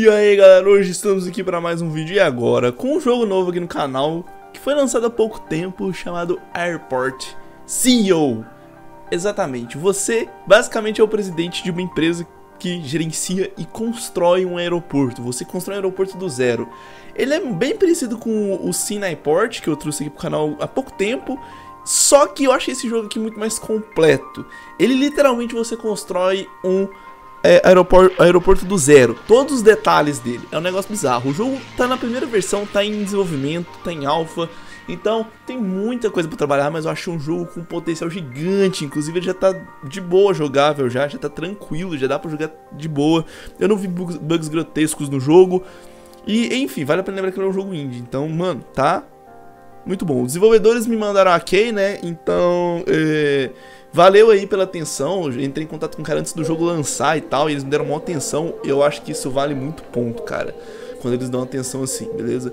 E aí galera, hoje estamos aqui para mais um vídeo e agora com um jogo novo aqui no canal que foi lançado há pouco tempo chamado Airport CEO. Exatamente, você basicamente é o presidente de uma empresa que gerencia e constrói um aeroporto. Você constrói um aeroporto do zero. Ele é bem parecido com o Sinaiport, que eu trouxe aqui pro canal há pouco tempo. Só que eu achei esse jogo aqui muito mais completo. Ele literalmente você constrói um é, aeroporto, aeroporto do Zero. Todos os detalhes dele. É um negócio bizarro. O jogo tá na primeira versão, tá em desenvolvimento, tá em alfa. Então, tem muita coisa para trabalhar, mas eu acho um jogo com potencial gigante. Inclusive, ele já tá de boa jogável já, já tá tranquilo, já dá para jogar de boa. Eu não vi bugs, bugs, grotescos no jogo. E, enfim, vale a pena lembrar que ele é um jogo indie. Então, mano, tá muito bom. Os desenvolvedores me mandaram a key, né? Então, é... Valeu aí pela atenção, eu entrei em contato com o cara antes do jogo lançar e tal, e eles me deram uma atenção, eu acho que isso vale muito ponto, cara, quando eles dão atenção assim, beleza?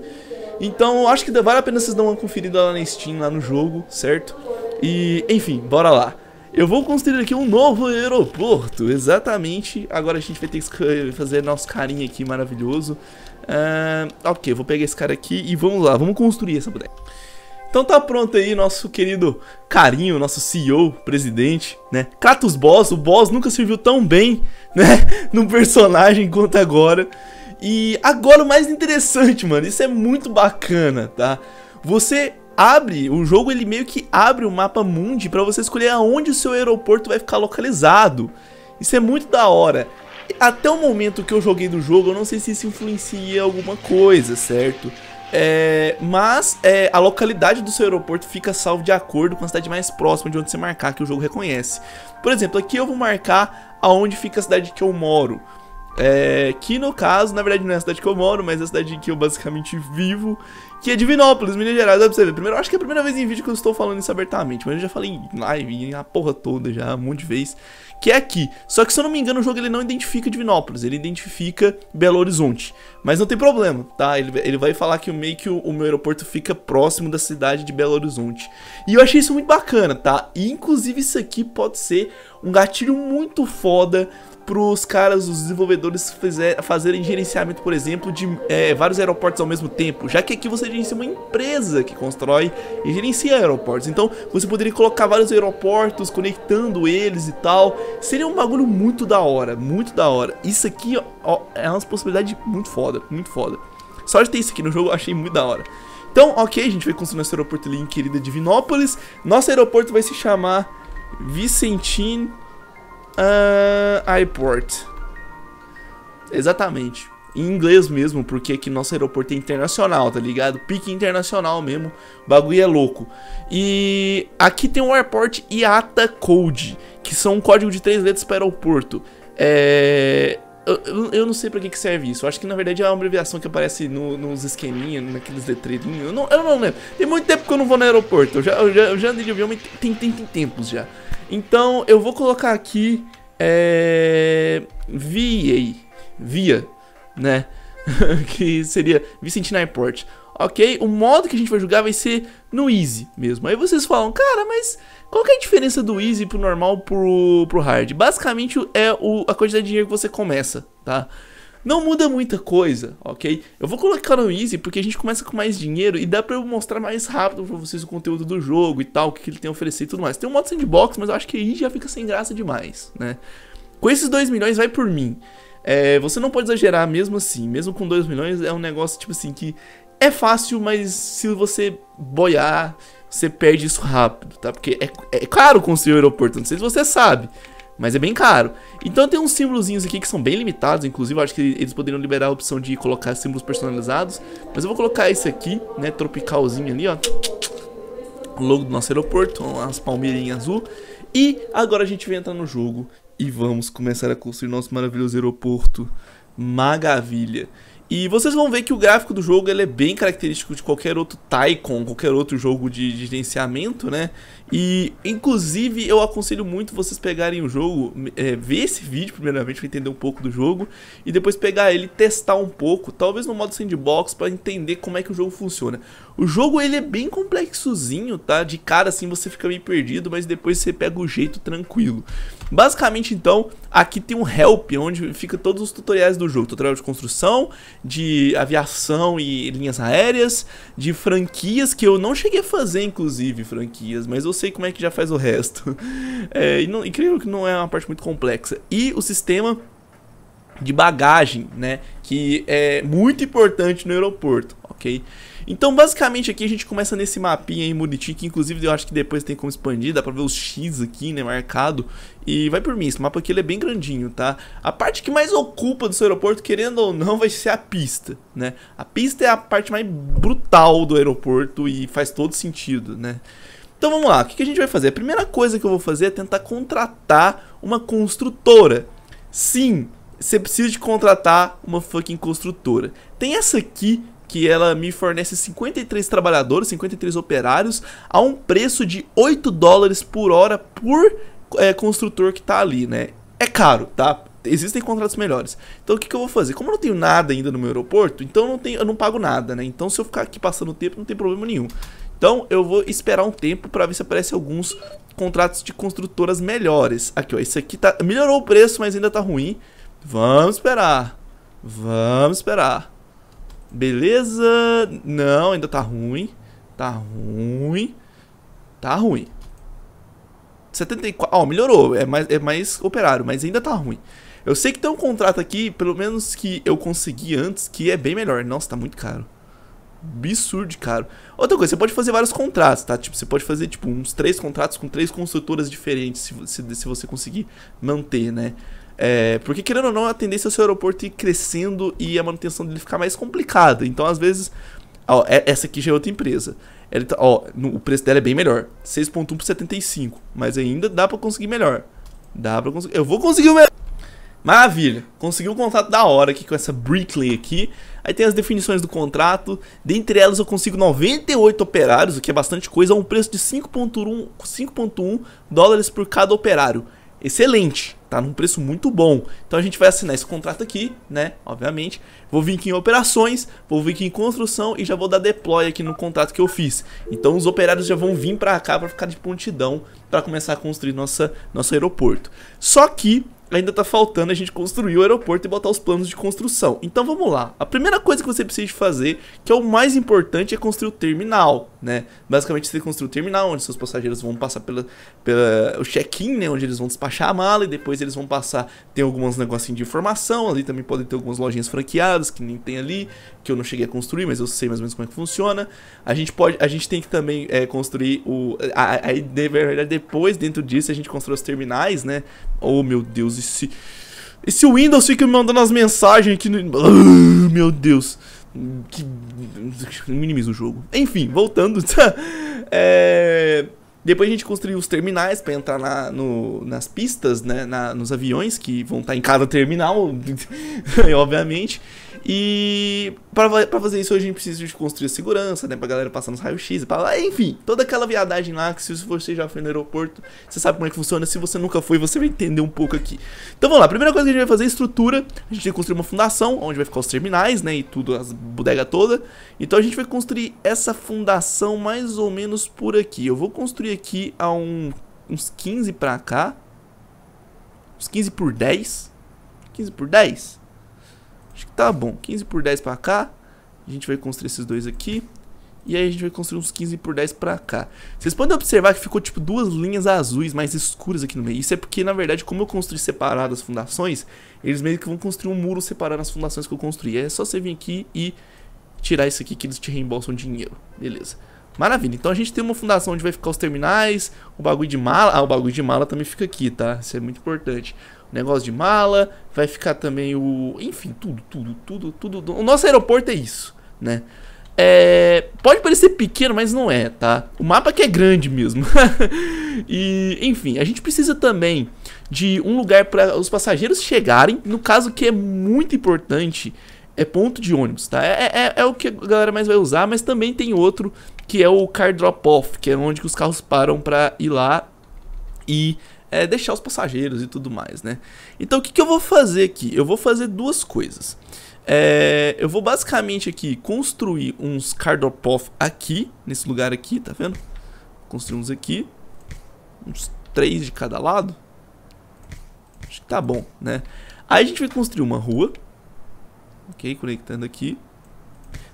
Então, acho que vale a pena vocês dar uma conferida lá na Steam, lá no jogo, certo? E, enfim, bora lá. Eu vou construir aqui um novo aeroporto, exatamente. Agora a gente vai ter que fazer nosso carinha aqui maravilhoso. Uh, ok, vou pegar esse cara aqui e vamos lá, vamos construir essa boneca. Então tá pronto aí nosso querido carinho, nosso CEO, presidente, né? Kratos Boss, o Boss nunca serviu tão bem, né? No personagem quanto agora. E agora o mais interessante, mano, isso é muito bacana, tá? Você abre, o jogo ele meio que abre o mapa mundi para você escolher aonde o seu aeroporto vai ficar localizado. Isso é muito da hora. Até o momento que eu joguei do jogo, eu não sei se isso influencia alguma coisa, certo? É, mas é, a localidade do seu aeroporto fica salvo de acordo com a cidade mais próxima de onde você marcar, que o jogo reconhece. Por exemplo, aqui eu vou marcar aonde fica a cidade que eu moro. É, que no caso, na verdade, não é a cidade que eu moro, mas é a cidade em que eu basicamente vivo, que é Divinópolis, Minas Gerais. Dá pra você ver. Primeiro, acho que é a primeira vez em vídeo que eu estou falando isso abertamente, mas eu já falei em live, em a porra toda já, um monte de vez, que é aqui. Só que se eu não me engano, o jogo ele não identifica Divinópolis, ele identifica Belo Horizonte. Mas não tem problema, tá? Ele, ele vai falar que meio que o, o meu aeroporto fica próximo da cidade de Belo Horizonte. E eu achei isso muito bacana, tá? E inclusive isso aqui pode ser um gatilho muito foda pros caras, os desenvolvedores fizer, fazerem gerenciamento, por exemplo, de é, vários aeroportos ao mesmo tempo, já que aqui você gerencia uma empresa que constrói e gerencia aeroportos. Então, você poderia colocar vários aeroportos conectando eles e tal. Seria um bagulho muito da hora, muito da hora. Isso aqui, ó, é uma possibilidade muito foda, muito foda. Só de ter isso aqui no jogo, eu achei muito da hora. Então, ok, a gente vai construir nosso aeroporto ali em querida Divinópolis. Nosso aeroporto vai se chamar Vicentine Uh, airport. Exatamente. Em inglês mesmo, porque aqui nosso aeroporto é internacional, tá ligado? Pique internacional mesmo. Bagulho é louco. E aqui tem o airport IATA Code, que são um código de três letras para aeroporto. É. Eu, eu, não sei pra que, que serve isso. Eu acho que na verdade é uma abreviação que aparece no, nos esqueminhos, naqueles letreirinhos. Eu não, eu não lembro. Tem muito tempo que eu não vou no aeroporto. Eu já, eu já, eu já andei de avião, mas tem, tem, tem tempos já. Então eu vou colocar aqui é, VA, via, né? que seria Vicentina Airport. Ok? O modo que a gente vai jogar vai ser no Easy mesmo. Aí vocês falam, cara, mas qual que é a diferença do Easy pro normal pro, pro Hard? Basicamente é o, a quantidade de dinheiro que você começa, tá? Não muda muita coisa, ok? Eu vou colocar no Easy porque a gente começa com mais dinheiro e dá pra eu mostrar mais rápido pra vocês o conteúdo do jogo e tal, o que ele tem a oferecer e tudo mais. Tem um modo sandbox, mas eu acho que aí já fica sem graça demais, né? Com esses 2 milhões vai por mim. É, você não pode exagerar mesmo assim, mesmo com 2 milhões é um negócio tipo assim que é fácil, mas se você boiar, você perde isso rápido, tá? Porque é, é caro construir o aeroporto, não sei se você sabe. Mas é bem caro. Então tem uns símbolos aqui que são bem limitados. Inclusive, eu acho que eles poderiam liberar a opção de colocar símbolos personalizados. Mas eu vou colocar esse aqui, né? Tropicalzinho ali, ó. O logo do nosso aeroporto, as palmeirinhas azul. E agora a gente vai entrar no jogo e vamos começar a construir nosso maravilhoso aeroporto. Maravilha. E vocês vão ver que o gráfico do jogo ele é bem característico de qualquer outro Tycoon, qualquer outro jogo de, de gerenciamento, né? E, inclusive, eu aconselho muito vocês pegarem o jogo, é, ver esse vídeo primeiramente para entender um pouco do jogo e depois pegar ele, testar um pouco, talvez no modo sandbox para entender como é que o jogo funciona. O jogo ele é bem complexozinho, tá? De cara assim você fica meio perdido, mas depois você pega o jeito tranquilo. Basicamente, então, aqui tem um help onde fica todos os tutoriais do jogo, tutorial de construção, de aviação e linhas aéreas, de franquias que eu não cheguei a fazer inclusive franquias, mas eu sei como é que já faz o resto. É, e não, incrível que não é uma parte muito complexa. E o sistema de bagagem, né? Que é muito importante no aeroporto, ok? Então, basicamente, aqui a gente começa nesse mapinha aí bonitinho, que inclusive eu acho que depois tem como expandir, dá pra ver os X aqui, né, marcado. E vai por mim, esse mapa aqui ele é bem grandinho, tá? A parte que mais ocupa do seu aeroporto, querendo ou não, vai ser a pista, né? A pista é a parte mais brutal do aeroporto e faz todo sentido, né? Então vamos lá, o que a gente vai fazer? A primeira coisa que eu vou fazer é tentar contratar uma construtora. Sim, você precisa de contratar uma fucking construtora. Tem essa aqui que ela me fornece 53 trabalhadores, 53 operários, a um preço de 8 dólares por hora por é, construtor que tá ali, né? É caro, tá? Existem contratos melhores. Então o que, que eu vou fazer? Como eu não tenho nada ainda no meu aeroporto, então eu não, tenho, eu não pago nada, né? Então se eu ficar aqui passando o tempo, não tem problema nenhum. Então eu vou esperar um tempo para ver se aparece alguns contratos de construtoras melhores. Aqui, ó, esse aqui tá melhorou o preço, mas ainda tá ruim. Vamos esperar. Vamos esperar. Beleza? Não, ainda tá ruim. Tá ruim. Tá ruim. 74, ó, oh, melhorou, é mais, é mais operário, mas ainda tá ruim. Eu sei que tem um contrato aqui, pelo menos que eu consegui antes, que é bem melhor. Nossa, tá muito caro absurdo caro. Outra coisa, você pode fazer vários contratos, tá? Tipo, você pode fazer, tipo, uns três contratos com três construtoras diferentes, se, se, se você conseguir manter, né? É, porque, querendo ou não, a tendência é o seu aeroporto ir crescendo e a manutenção dele ficar mais complicada. Então, às vezes, ó, é, essa aqui já é outra empresa. Ela tá, ó, no, o preço dela é bem melhor. 6.1 por 75, mas ainda dá para conseguir melhor. Dá pra conseguir. Eu vou conseguir o melhor. Maravilha, consegui um contrato da hora aqui com essa Brickley aqui. Aí tem as definições do contrato, dentre elas eu consigo 98 operários, o que é bastante coisa, a um preço de 5.1 dólares por cada operário. Excelente, tá num preço muito bom. Então a gente vai assinar esse contrato aqui, né, obviamente. Vou vir aqui em operações, vou vir aqui em construção e já vou dar deploy aqui no contrato que eu fiz. Então os operários já vão vir pra cá pra ficar de prontidão pra começar a construir nossa, nosso aeroporto. Só que ainda tá faltando a gente construir o aeroporto e botar os planos de construção. Então vamos lá. A primeira coisa que você precisa fazer, que é o mais importante, é construir o terminal. Né? Basicamente, você construir o terminal, onde seus passageiros vão passar pelo pela, o check-in, né? Onde eles vão despachar a mala e depois eles vão passar. Tem alguns negocinhos de informação, ali também podem ter algumas lojinhas franqueadas que nem tem ali, que eu não cheguei a construir, mas eu sei mais ou menos como é que funciona. A gente pode. A gente tem que também é, construir o. Aí, na verdade, depois, dentro disso, a gente constrói os terminais, né? Oh meu Deus, e se. E se o Windows fica me mandando as mensagens aqui no. Ah, meu Deus. Que minimiza o jogo. Enfim, voltando. Tá? é. Depois a gente construiu os terminais para entrar na, no, nas pistas, né? Na, nos aviões que vão estar tá em cada terminal, obviamente. E para fazer isso, a gente precisa de construir a segurança, né? Pra galera passar nos raios-x, enfim, toda aquela viadagem lá que se você já foi no aeroporto, você sabe como é que funciona. Se você nunca foi, você vai entender um pouco aqui. Então vamos lá, a primeira coisa que a gente vai fazer é estrutura. A gente vai construir uma fundação, onde vai ficar os terminais, né? E tudo, as bodega toda. Então a gente vai construir essa fundação mais ou menos por aqui. Eu vou construir aqui a um, uns 15 pra cá. Uns 15 por 10. 15 por 10? Acho que tá bom. 15 por 10 pra cá. A gente vai construir esses dois aqui. E aí a gente vai construir uns 15 por 10 pra cá. Vocês podem observar que ficou tipo duas linhas azuis mais escuras aqui no meio. Isso é porque, na verdade, como eu construí separado as fundações, eles meio que vão construir um muro separando as fundações que eu construí. É só você vir aqui e tirar isso aqui que eles te reembolsam dinheiro. Beleza. Maravilha. Então a gente tem uma fundação onde vai ficar os terminais, o bagulho de mala. Ah, o bagulho de mala também fica aqui, tá? Isso é muito importante. O negócio de mala, vai ficar também o. Enfim, tudo, tudo, tudo, tudo. O nosso aeroporto é isso, né? É, pode parecer pequeno, mas não é, tá? O mapa que é grande mesmo. e, enfim, a gente precisa também de um lugar para os passageiros chegarem. No caso que é muito importante, é ponto de ônibus, tá? É, é, é, o que a galera mais vai usar, mas também tem outro que é o car drop-off, que é onde que os carros param para ir lá e é, deixar os passageiros e tudo mais, né? Então o que, que eu vou fazer aqui? Eu vou fazer duas coisas. É, eu vou basicamente aqui construir uns car drop-off aqui, nesse lugar aqui, tá vendo? Construir uns aqui, uns três de cada lado. Acho que tá bom, né? Aí a gente vai construir uma rua, ok? Conectando aqui.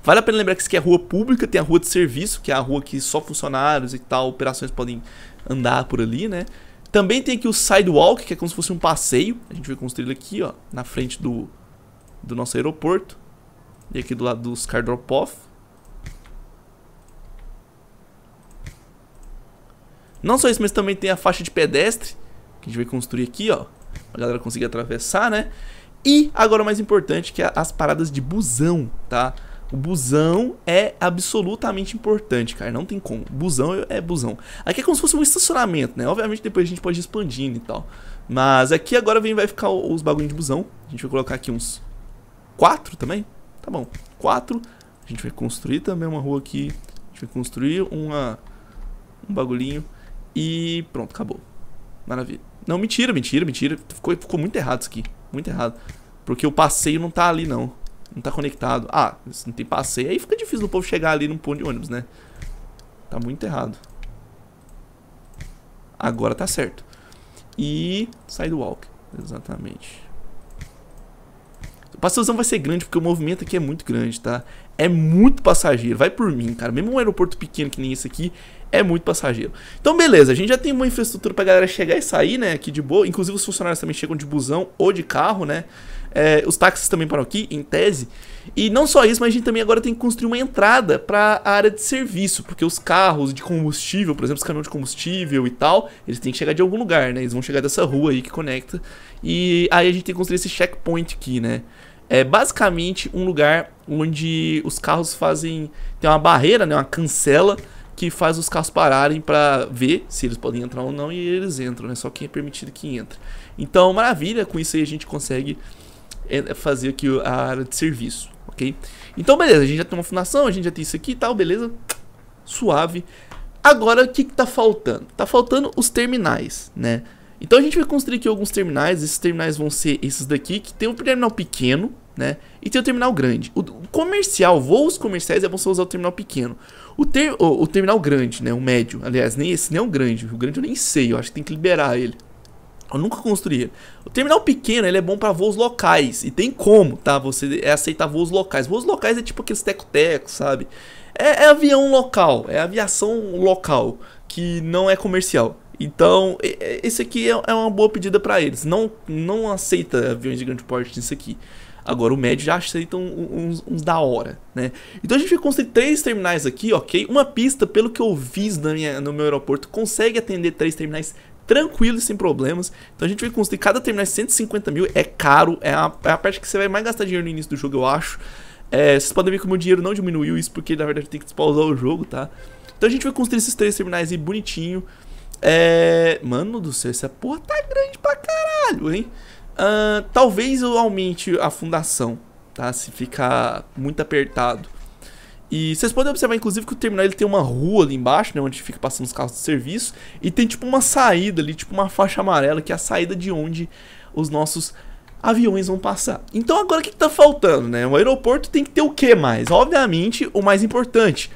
Vale a pena lembrar que isso aqui é rua pública, tem a rua de serviço, que é a rua que só funcionários e tal, operações podem andar por ali, né? Também tem aqui o sidewalk, que é como se fosse um passeio. A gente vai construir ele aqui, ó, na frente do, do nosso aeroporto. E aqui do lado dos car drop-off. Não só isso, mas também tem a faixa de pedestre, que a gente vai construir aqui, ó. A galera conseguir atravessar, né? E, agora o mais importante, que é as paradas de busão, Tá? O busão é absolutamente importante, cara. Não tem como. Busão é busão. Aqui é como se fosse um estacionamento, né? Obviamente depois a gente pode ir expandindo e tal. Mas aqui agora vem, vai ficar os bagulhos de busão. A gente vai colocar aqui uns quatro também. Tá bom. Quatro. A gente vai construir também uma rua aqui. A gente vai construir uma, um bagulhinho. E pronto, acabou. Maravilha. Não, mentira, mentira, mentira. Ficou, ficou muito errado isso aqui. Muito errado. Porque o passeio não tá ali, não. Não tá conectado. Ah, se não tem passeio, aí fica difícil o povo chegar ali num ponto de ônibus, né? Tá muito errado. Agora tá certo. E sidewalk, exatamente. O passeiozão vai ser grande porque o movimento aqui é muito grande, tá? É muito passageiro, vai por mim, cara. Mesmo um aeroporto pequeno que nem esse aqui, é muito passageiro. Então, beleza, a gente já tem uma infraestrutura pra galera chegar e sair, né? Aqui de boa. Inclusive, os funcionários também chegam de busão ou de carro, né? É, os táxis também param aqui, em tese. E não só isso, mas a gente também agora tem que construir uma entrada para a área de serviço, porque os carros de combustível, por exemplo, os caminhões de combustível e tal, eles têm que chegar de algum lugar, né? Eles vão chegar dessa rua aí que conecta. E aí a gente tem que construir esse checkpoint aqui, né? É basicamente um lugar onde os carros fazem. Tem uma barreira, né? Uma cancela que faz os carros pararem para ver se eles podem entrar ou não e eles entram, né? Só quem é permitido que entre. Então, maravilha, com isso aí a gente consegue é fazia aqui a área de serviço, ok? Então, beleza, a gente já tem uma fundação, a gente já tem isso aqui e tal, beleza? Suave. Agora, o que, que tá faltando? Tá faltando os terminais, né? Então a gente vai construir aqui alguns terminais, esses terminais vão ser esses daqui, que tem um terminal pequeno, né? E tem o terminal grande. O comercial, voos comerciais é bom você usar o terminal pequeno. O, ter, o, o, terminal grande, né? O médio. Aliás, nem esse nem é o grande. O grande eu nem sei, eu acho que tem que liberar ele. Eu nunca construía. O terminal pequeno, ele é bom para voos locais. E tem como, tá? Você é aceitar voos locais. Voos locais é tipo aqueles teco-teco, sabe? É, é avião local. É aviação local. Que não é comercial. Então, esse aqui é, é uma boa pedida para eles. Não, não aceita aviões de grande porte nisso aqui. Agora, o médio já aceita uns, uns, da hora, né? Então, a gente vai construir três terminais aqui, ok? Uma pista, pelo que eu vi no meu aeroporto, consegue atender três terminais tranquilo e sem problemas. Então a gente vai conseguir cada terminal 150 mil, é caro, é a, é a parte que você vai mais gastar dinheiro no início do jogo, eu acho. É, vocês podem ver que o meu dinheiro não diminuiu, isso porque na verdade tem que pausar o jogo, tá? Então a gente vai construir esses três terminais aí bonitinho. É... Mano do céu, essa porra tá grande pra caralho, hein? Uh, talvez eu aumente a fundação, tá? Se ficar muito apertado. E vocês podem observar, inclusive, que o terminal ele tem uma rua ali embaixo, né? Onde fica passando os carros de serviço. E tem tipo uma saída ali, tipo uma faixa amarela, que é a saída de onde os nossos aviões vão passar. Então agora o que, que tá faltando, né? O aeroporto tem que ter o que mais? Obviamente, o mais importante.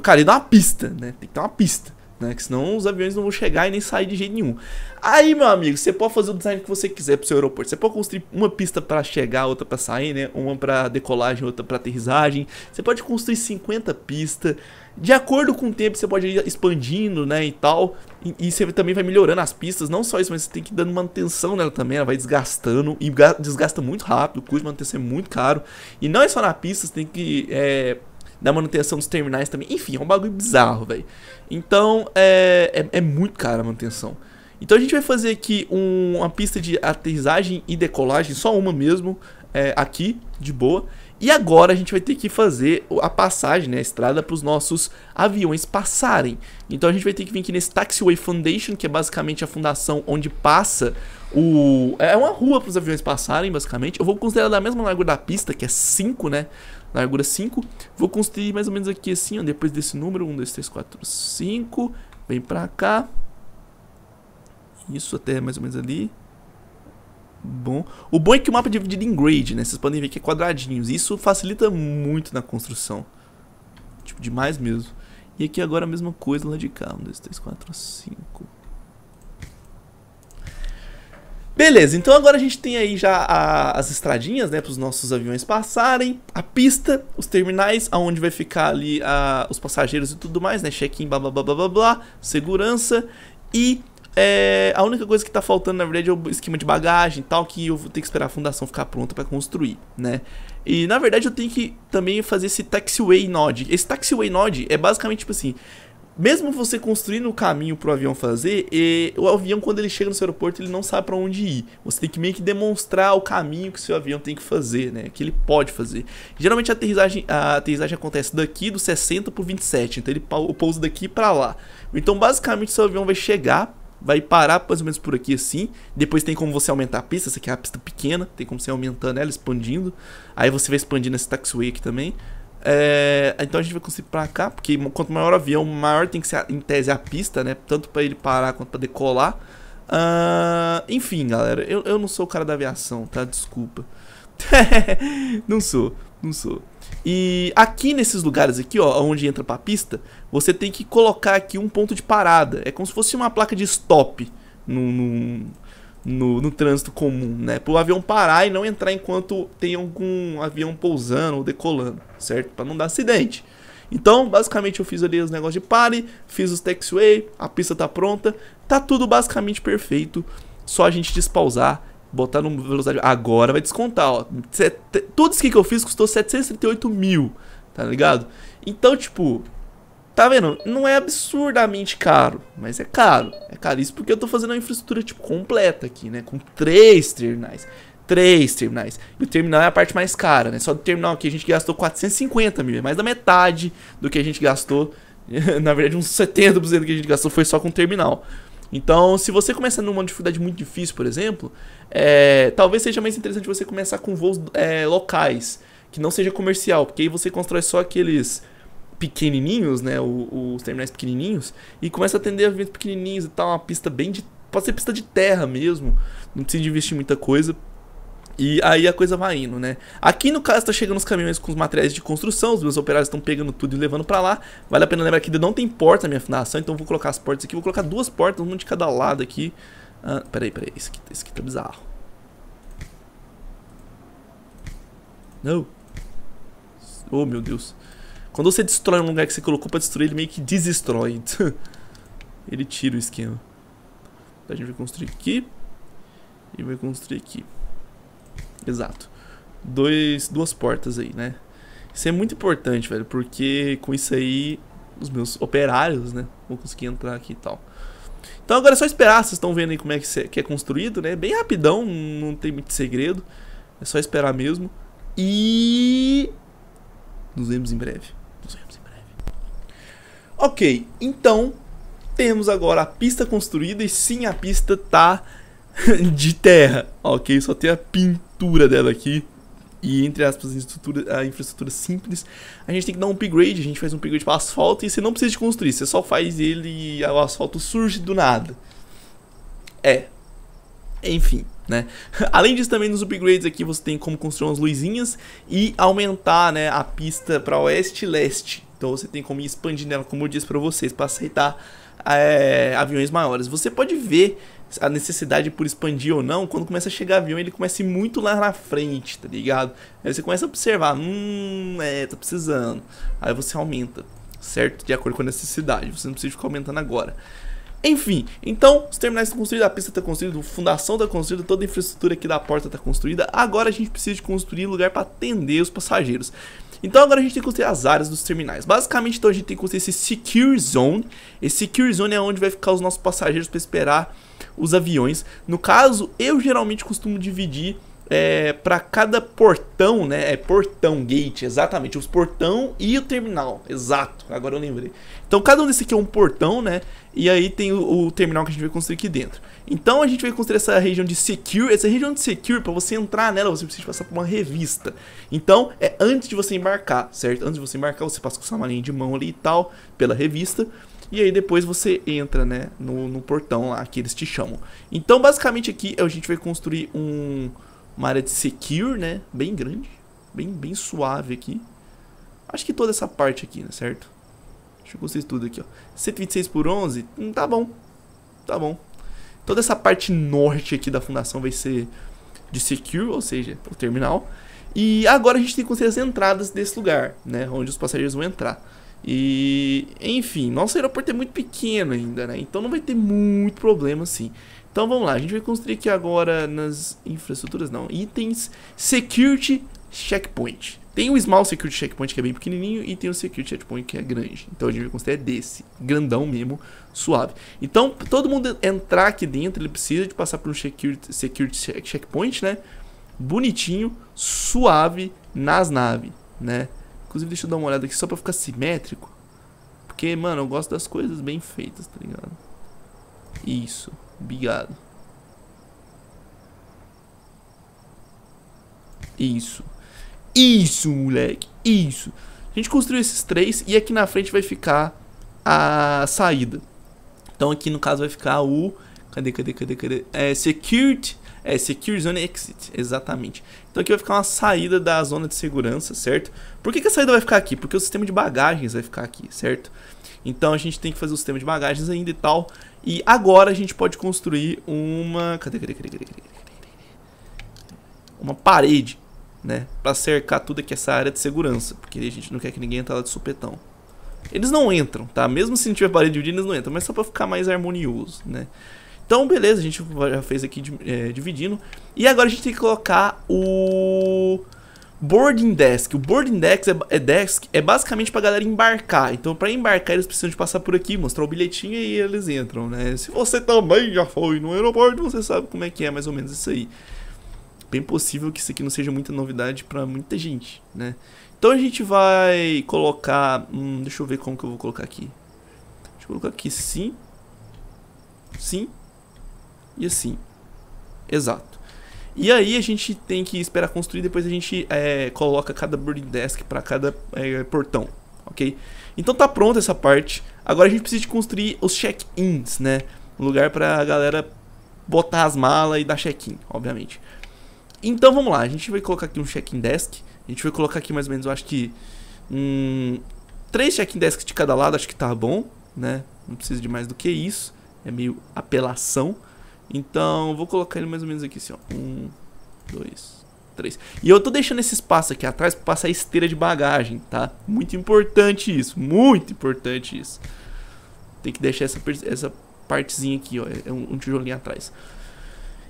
Cara, e uma pista, né? Tem que ter uma pista. Né? Que senão os aviões não vão chegar e nem sair de jeito nenhum. Aí, meu amigo, você pode fazer o design que você quiser pro seu aeroporto. Você pode construir uma pista para chegar, outra para sair, né? Uma para decolagem, outra para aterrissagem. Você pode construir 50 pistas. De acordo com o tempo, você pode ir expandindo, né, e tal. E, e, você também vai melhorando as pistas, não só isso, mas você tem que ir dando manutenção nela também, ela vai desgastando, e desgasta muito rápido, o custo de manutenção é muito caro. E não é só na pista, você tem que é, da manutenção dos terminais também. Enfim, é um bagulho bizarro, velho. Então, é, é, é, muito cara a manutenção. Então a gente vai fazer aqui um, uma pista de aterrissagem e decolagem, só uma mesmo, é, aqui, de boa. E agora a gente vai ter que fazer a passagem, né, a estrada para os nossos aviões passarem. Então a gente vai ter que vir aqui nesse Taxiway Foundation, que é basicamente a fundação onde passa o... É uma rua para os aviões passarem, basicamente. Eu vou considerar da mesma largura da pista, que é 5, né? largura 5. Vou construir mais ou menos aqui assim, ó, depois desse número, 1, 2, 3, 4, 5, vem pra cá. Isso até mais ou menos ali. Bom. O bom é que o mapa é dividido em grade, né? Vocês podem ver que é quadradinhos. Isso facilita muito na construção. Tipo, demais mesmo. E aqui agora a mesma coisa lá de cá. 1, 2, 3, 4, 5. Beleza, então agora a gente tem aí já a, as estradinhas, né, para os nossos aviões passarem, a pista, os terminais, aonde vai ficar ali a, os passageiros e tudo mais, né, check-in, blá, blá, blá, blá, blá, segurança e é, a única coisa que tá faltando, na verdade, é o esquema de bagagem e tal, que eu vou ter que esperar a fundação ficar pronta para construir, né? E, na verdade, eu tenho que também fazer esse Taxiway Node. Esse Taxiway Node é basicamente, tipo assim, mesmo você construindo o caminho para o avião fazer, e, o avião, quando ele chega no seu aeroporto, ele não sabe para onde ir. Você tem que meio que demonstrar o caminho que o seu avião tem que fazer, né? Que ele pode fazer. Geralmente a aterrissagem, a aterrissagem acontece daqui do 60 por 27, então ele pousa daqui para lá. Então, basicamente, seu avião vai chegar vai parar mais ou menos por aqui assim. Depois tem como você aumentar a pista, essa aqui é a pista pequena, tem como você aumentando ela, expandindo. Aí você vai expandindo esse taxiway aqui também. É, então a gente vai conseguir pra cá, porque quanto maior o avião, maior tem que ser, em tese, a pista, né? Tanto para ele parar quanto para decolar. Uh, enfim, galera, eu, eu não sou o cara da aviação, tá? Desculpa. não sou, não sou. E aqui nesses lugares aqui, ó, onde entra pra pista, você tem que colocar aqui um ponto de parada. É como se fosse uma placa de stop num, num no, no trânsito comum, né? Para o avião parar e não entrar enquanto tem algum avião pousando ou decolando, certo? Para não dar acidente. Então, basicamente, eu fiz ali os negócios de pare, fiz os taxiway, a pista tá pronta, tá tudo basicamente perfeito. Só a gente despausar, botar no velocidade. Agora vai descontar, ó. Tudo isso que eu fiz custou 738 mil, tá ligado? Então, tipo, Tá vendo? Não é absurdamente caro, mas é caro. É caro isso porque eu tô fazendo a infraestrutura, tipo, completa aqui, né? Com três terminais. Três terminais. E o terminal é a parte mais cara, né? Só do terminal aqui a gente gastou 450 mil. É mais da metade do que a gente gastou. Na verdade, uns 70% do que a gente gastou foi só com o terminal. Então, se você começa numa dificuldade muito difícil, por exemplo, é, talvez seja mais interessante você começar com voos é, locais, que não seja comercial, porque aí você constrói só aqueles pequenininhos, né? O, os terminais pequenininhos. E começa a atender eventos pequenininhos e tal. Uma pista bem de. Pode ser pista de terra mesmo. Não precisa investir muita coisa. E aí a coisa vai indo, né? Aqui no caso tá chegando os caminhões com os materiais de construção, os meus operários estão pegando tudo e levando para lá. Vale a pena lembrar que ainda não tem porta na minha afinação, então vou colocar as portas aqui, vou colocar duas portas, uma de cada lado aqui. Ah, peraí, peraí, esse aqui, esse aqui tá bizarro. Não. Oh, meu Deus. Quando você destrói um lugar que você colocou pra destruir, ele meio que destrói. ele tira o esquema. A gente vai construir aqui. E vai construir aqui. Exato. Dois, duas portas aí, né? Isso é muito importante, velho, porque com isso aí os meus operários, né, vão conseguir entrar aqui e tal. Então agora é só esperar, vocês estão vendo aí como é que, é construído, né? Bem rapidão, não tem muito segredo. É só esperar mesmo. E nos vemos em breve. Ok, então temos agora a pista construída e sim a pista tá de terra. Ok, só tem a pintura dela aqui. E entre aspas, a infraestrutura, a infraestrutura simples, a gente tem que dar um upgrade. A gente faz um upgrade para asfalto e você não precisa de construir, você só faz ele e o asfalto surge do nada. É. Enfim. Né? Além disso, também nos upgrades aqui você tem como construir umas luzinhas e aumentar né, a pista para oeste e leste. Então você tem como expandir nela, como eu disse para vocês, para aceitar é, aviões maiores. Você pode ver a necessidade por expandir ou não quando começa a chegar avião, ele começa a ir muito lá na frente, tá ligado? Aí você começa a observar, hum, é, tá precisando. Aí você aumenta, certo? De acordo com a necessidade. Você não precisa ficar aumentando agora. Enfim, então os terminais estão construídos, a pista está construída, a fundação está construída, toda a infraestrutura aqui da porta está construída. Agora a gente precisa de construir lugar para atender os passageiros. Então agora a gente tem que construir as áreas dos terminais. Basicamente, então a gente tem que construir esse Secure Zone. Esse Secure Zone é onde vai ficar os nossos passageiros para esperar os aviões. No caso, eu geralmente costumo dividir é, para cada portão, né? É portão, gate, exatamente. Os portão e o terminal, exato. Agora eu lembrei. Então cada um desse aqui é um portão, né? E aí tem o, o terminal que a gente vai construir aqui dentro. Então a gente vai construir essa região de secure. Essa região de secure, para você entrar nela, você precisa passar por uma revista. Então é antes de você embarcar, certo? Antes de você embarcar, você passa com essa malinha de mão ali e tal, pela revista. E aí depois você entra, né, no, no portão lá que eles te chamam. Então basicamente aqui a gente vai construir um uma área de secure, né? Bem grande, bem, bem suave aqui. Acho que toda essa parte aqui, né? Certo? Deixa eu vocês tudo aqui, ó. 126 por 11, hum, tá bom. Tá bom. Toda essa parte norte aqui da fundação vai ser de secure, ou seja, o terminal. E agora a gente tem que conhecer as entradas desse lugar, né? Onde os passageiros vão entrar. E, enfim, nosso aeroporto é muito pequeno ainda, né? Então não vai ter muito problema assim. Então vamos lá, a gente vai construir aqui agora nas infraestruturas, não, itens, security checkpoint. Tem o small security checkpoint que é bem pequenininho e tem o security checkpoint que é grande. Então a gente vai construir desse, grandão mesmo, suave. Então todo mundo entrar aqui dentro, ele precisa de passar por um security, security checkpoint, né? Bonitinho, suave, nas naves, né? Inclusive deixa eu dar uma olhada aqui só pra ficar simétrico. Porque, mano, eu gosto das coisas bem feitas, tá ligado? Isso. Obrigado. Isso. Isso, moleque. Isso. A gente construiu esses três e aqui na frente vai ficar a saída. Então aqui no caso vai ficar o... Cadê, cadê, cadê, cadê? É Security... É, Secure Zone Exit, exatamente. Então aqui vai ficar uma saída da zona de segurança, certo? Por que, que a saída vai ficar aqui? Porque o sistema de bagagens vai ficar aqui, certo? Então a gente tem que fazer o sistema de bagagens ainda e tal. E agora a gente pode construir uma... Cadê, cadê, cadê, cadê, cadê, Uma parede, né? Pra cercar tudo aqui essa área de segurança. Porque a gente não quer que ninguém entre lá de supetão. Eles não entram, tá? Mesmo se não tiver parede dividida, eles não entram. Mas só pra ficar mais harmonioso, né? Então, beleza, a gente já fez aqui é, dividindo. E agora a gente tem que colocar o boarding desk. O boarding desk é, é, desk, é basicamente pra galera embarcar. Então, pra embarcar, eles precisam de passar por aqui, mostrar o bilhetinho e eles entram, né? Se você também já foi no aeroporto, você sabe como é que é mais ou menos isso aí. Bem possível que isso aqui não seja muita novidade pra muita gente, né? Então a gente vai colocar... Hum, deixa eu ver como que eu vou colocar aqui. Deixa eu colocar aqui sim. Sim. E assim. Exato. E aí a gente tem que esperar construir, depois a gente é, coloca cada boarding desk para cada é, portão, ok? Então tá pronta essa parte. Agora a gente precisa de construir os check-ins, né? Um lugar pra galera botar as malas e dar check-in, obviamente. Então vamos lá, a gente vai colocar aqui um check-in desk. A gente vai colocar aqui mais ou menos, eu acho que... Hum, três check-in desks de cada lado, acho que tá bom, né? Não precisa de mais do que isso. É meio apelação. Então, vou colocar ele mais ou menos aqui assim, ó. Um, dois, três. E eu tô deixando esse espaço aqui atrás pra passar a esteira de bagagem, tá? Muito importante isso, muito importante isso. Tem que deixar essa, essa partezinha aqui, ó. É, é um, um tijolinho atrás.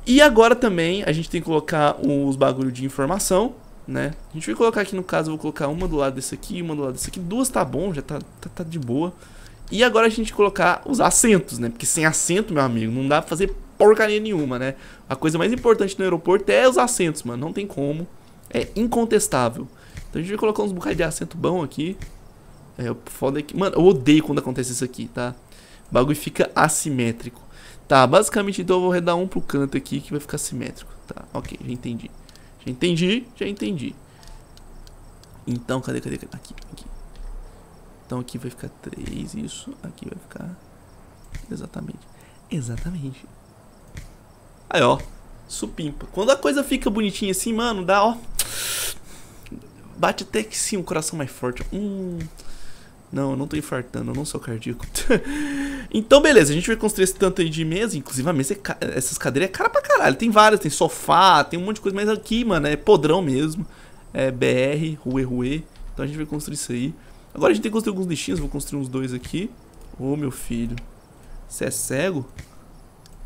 E agora também a gente tem que colocar os bagulhos de informação, né? A gente vai colocar aqui, no caso, eu vou colocar uma do lado desse aqui, uma do lado desse aqui. Duas tá bom, já tá, tá, tá de boa. E agora a gente colocar os assentos, né? Porque sem assento, meu amigo, não dá pra fazer porcaria nenhuma, né? A coisa mais importante no aeroporto é os assentos, mano. Não tem como. É incontestável. Então a gente vai colocar uns bocados de assento bom aqui. É, o foda é que... Mano, eu odeio quando acontece isso aqui, tá? O bagulho fica assimétrico. Tá, basicamente então eu vou redar um pro canto aqui que vai ficar simétrico. Tá, ok, já entendi. Já entendi, já entendi. Então, cadê, cadê, cadê? Aqui, aqui. Então aqui vai ficar três isso. Aqui vai ficar... Exatamente. Exatamente. Aí, ó. Supimpa. Quando a coisa fica bonitinha assim, mano, dá, ó. Bate até que sim um coração mais forte. Hum. Não, eu não tô infartando, eu não sou cardíaco. então, beleza, a gente vai construir esse tanto aí de mesa. Inclusive, a mesa é ca... essas cadeiras é cara pra caralho. Tem várias, tem sofá, tem um monte de coisa, mas aqui, mano, é podrão mesmo. É BR, Rue Rue. Então a gente vai construir isso aí. Agora a gente tem que construir alguns lixinhos, vou construir uns dois aqui. Ô, oh, meu filho. Você é cego?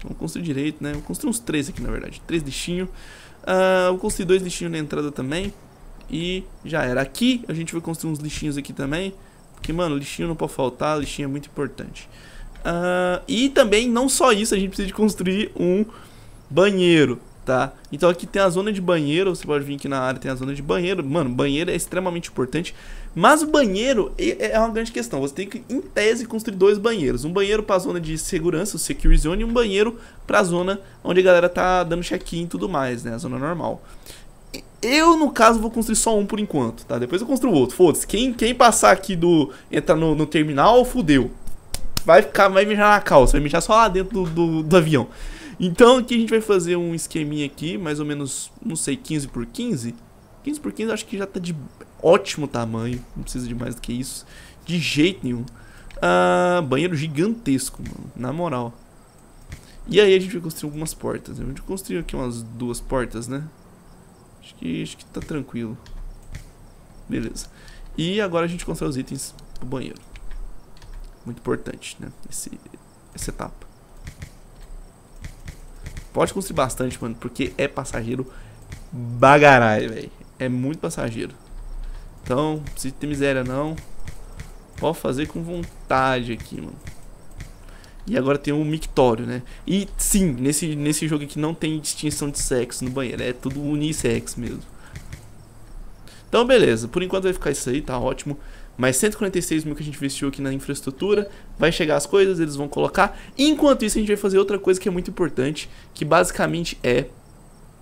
Vamos construir direito, né? Vou construir uns três aqui, na verdade. Três lixinhos. Uh, ah, vou construir dois lixinhos na entrada também. E já era. Aqui a gente vai construir uns lixinhos aqui também. Porque, mano, lixinho não pode faltar. Lixinho é muito importante. Uh, e também, não só isso, a gente precisa de construir um banheiro tá? Então aqui tem a zona de banheiro, você pode vir aqui na área, tem a zona de banheiro. Mano, banheiro é extremamente importante, mas o banheiro é, é uma grande questão. Você tem que, em tese, construir dois banheiros. Um banheiro para a zona de segurança, o Secure Zone, e um banheiro para a zona onde a galera tá dando check-in e tudo mais, né? A zona normal. Eu, no caso, vou construir só um por enquanto, tá? Depois eu construo outro. Foda-se, quem, quem passar aqui do... Entrar no, no terminal, fodeu Vai ficar, vai mijar na calça, vai mijar só lá dentro do, do, do avião. Então aqui a gente vai fazer um esqueminha aqui, mais ou menos, não sei, 15 por 15. 15 por 15 acho que já tá de ótimo tamanho, não precisa de mais do que isso, de jeito nenhum. Ah, banheiro gigantesco, mano, na moral. E aí a gente vai construir algumas portas, né? a gente construiu aqui umas duas portas, né? Acho que, acho que tá tranquilo. Beleza. E agora a gente constrói os itens pro banheiro. Muito importante, né? Esse, essa etapa. Pode construir bastante, mano, porque é passageiro bagarai, velho. É muito passageiro. Então, se tem miséria não, pode fazer com vontade aqui, mano. E agora tem o mictório, né? E sim, nesse, nesse jogo aqui não tem distinção de sexo no banheiro, é tudo unissex mesmo. Então, beleza. Por enquanto vai ficar isso aí, tá ótimo. Mas 146 mil que a gente investiu aqui na infraestrutura, vai chegar as coisas, eles vão colocar. Enquanto isso, a gente vai fazer outra coisa que é muito importante, que basicamente é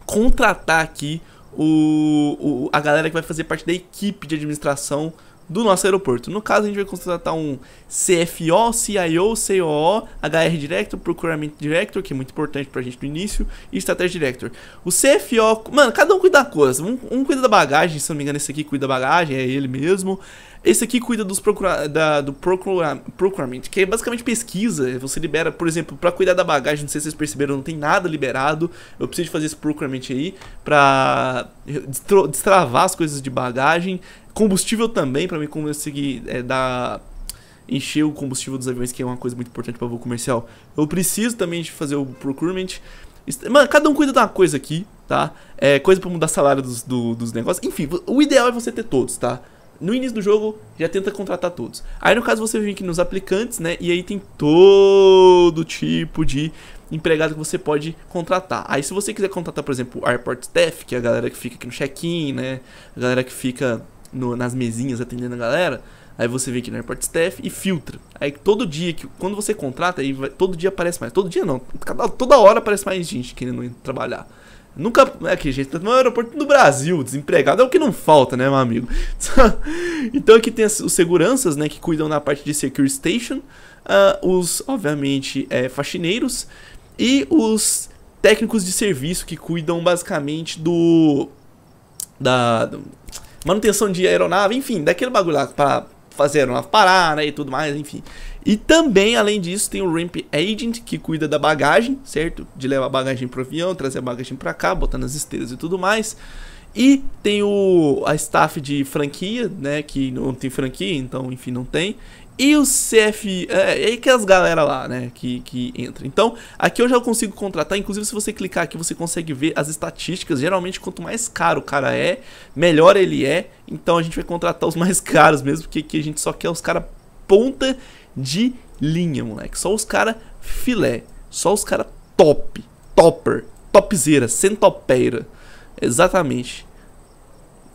contratar aqui o, o a galera que vai fazer parte da equipe de administração do nosso aeroporto. No caso, a gente vai contratar um CFO, CIO, COO, HR Director, Procurement Director, que é muito importante pra gente no início, e Strategy Director. O CFO, mano, cada um cuida da coisa. Um, um cuida da bagagem, se não me engano, esse aqui cuida da bagagem, é ele mesmo. Esse aqui cuida dos procura, da, do procura, procurement, que é basicamente pesquisa. Você libera, por exemplo, para cuidar da bagagem, não sei se vocês perceberam, não tem nada liberado. Eu preciso fazer esse procurement aí para destravar as coisas de bagagem. Combustível também, para mim conseguir é, dar encher o combustível dos aviões, que é uma coisa muito importante para voo comercial. Eu preciso também de fazer o procurement. Mano, cada um cuida de uma coisa aqui, tá? É, coisa para mudar salário dos, do, dos negócios. Enfim, o ideal é você ter todos, tá? no início do jogo já tenta contratar todos. Aí no caso você vem aqui nos aplicantes, né? E aí tem todo tipo de empregado que você pode contratar. Aí se você quiser contratar, por exemplo, airport staff, que é a galera que fica aqui no check-in, né? A galera que fica no, nas mesinhas atendendo a galera. Aí você vem aqui no airport staff e filtra. Aí todo dia que quando você contrata, aí vai, todo dia aparece mais. Todo dia não, cada, toda hora aparece mais gente querendo trabalhar. Nunca. É que, gente, tá no é aeroporto no Brasil, desempregado é o que não falta, né, meu amigo? então aqui tem os seguranças, né, que cuidam na parte de Secure Station, uh, os, obviamente, é, faxineiros e os técnicos de serviço que cuidam basicamente do. da. Do, manutenção de aeronave, enfim, daquele bagulho lá pra fazer uma parada e tudo mais, enfim. E também, além disso, tem o Ramp Agent, que cuida da bagagem, certo? De levar bagagem pro avião, trazer a bagagem para cá, botar nas esteiras e tudo mais. E tem o, a staff de franquia, né? Que não tem franquia, então, enfim, não tem e o CF. É, é que as galera lá, né? Que, que entra. Então, aqui eu já consigo contratar. Inclusive, se você clicar aqui, você consegue ver as estatísticas. Geralmente, quanto mais caro o cara é, melhor ele é. Então, a gente vai contratar os mais caros mesmo, porque aqui a gente só quer os caras ponta de linha, moleque. Só os caras filé. Só os caras top. Topper. topzeira Centopeira. Exatamente.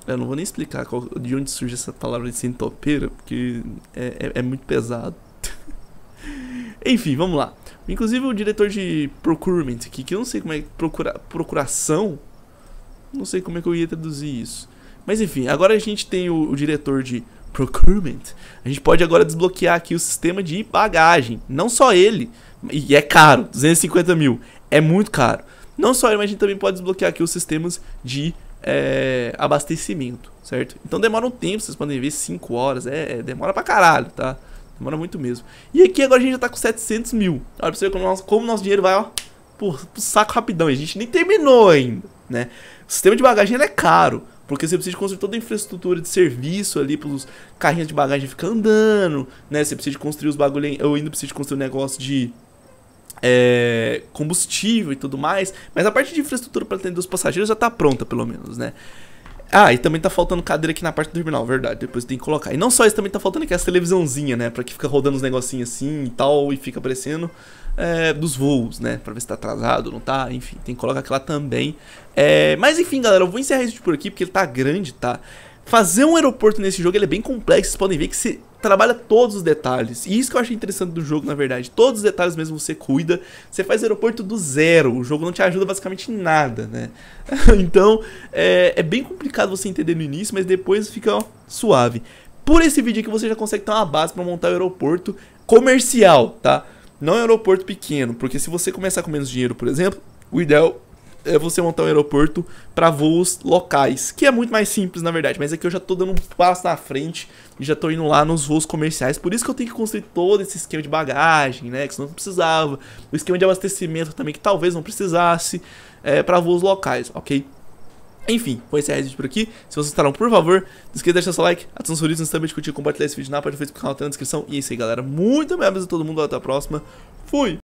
Eu não vou nem explicar qual, de onde surge essa palavra de centopeira, porque é, é, é muito pesado. Enfim, vamos lá. Inclusive o diretor de procurement aqui, que eu não sei como é procura, procuração, não sei como é que eu ia traduzir isso. Mas enfim, agora a gente tem o, o diretor de procurement. A gente pode agora desbloquear aqui o sistema de bagagem. Não só ele, e é caro, 250 mil, é muito caro. Não só ele, mas a gente também pode desbloquear aqui os sistemas de é, abastecimento, certo? Então demora um tempo, vocês podem ver, 5 horas, é, é, demora pra caralho, tá? Demora muito mesmo. E aqui agora a gente já tá com 700 mil. Olha pra você ver como, nosso, como nosso dinheiro vai, ó, pro, pro saco rapidão. a gente nem terminou ainda, né? O sistema de bagagem é caro, porque você precisa construir toda a infraestrutura de serviço ali pros carrinhos de bagagem ficar andando, né? Você precisa construir os bagulhos, eu ainda preciso construir um negócio de é, combustível e tudo mais. Mas a parte de infraestrutura para atender os passageiros já está pronta, pelo menos, né? Ah, e também tá faltando cadeira aqui na parte do terminal, verdade. Depois tem que colocar. E não só isso, também tá faltando aqui essa televisãozinha, né? Pra que fica rodando os negocinhos assim e tal, e fica aparecendo é, dos voos, né? Pra ver se tá atrasado, não tá, enfim, tem que colocar aquela também. É, mas enfim, galera, eu vou encerrar isso por aqui, porque ele tá grande, tá? Fazer um aeroporto nesse jogo é bem complexo, vocês podem ver que você trabalha todos os detalhes. E isso que eu acho interessante do jogo, na verdade. Todos os detalhes mesmo você cuida. Você faz aeroporto do zero. O jogo não te ajuda basicamente em nada, né? então, é, é, bem complicado você entender no início, mas depois fica ó, suave. Por esse vídeo aqui você já consegue ter uma base para montar o aeroporto comercial, tá? Não é um aeroporto pequeno, porque se você começar com menos dinheiro, por exemplo, o ideal é você montar um aeroporto para voos locais, que é muito mais simples na verdade, mas aqui é eu já tô dando um passo na frente e já tô indo lá nos voos comerciais, por isso que eu tenho que construir todo esse esquema de bagagem, né, que senão não precisava, o esquema de abastecimento também que talvez não precisasse é, para voos locais, ok? Enfim, vou encerrar esse vídeo por aqui. Se vocês gostaram, por favor, não esqueça de deixar seu like, atenção sorriso, não esqueça de curtir, compartilhar esse vídeo na parte do Facebook, canal, tá na descrição. E é isso aí, galera. Muito obrigado a todo mundo, até a próxima. Fui!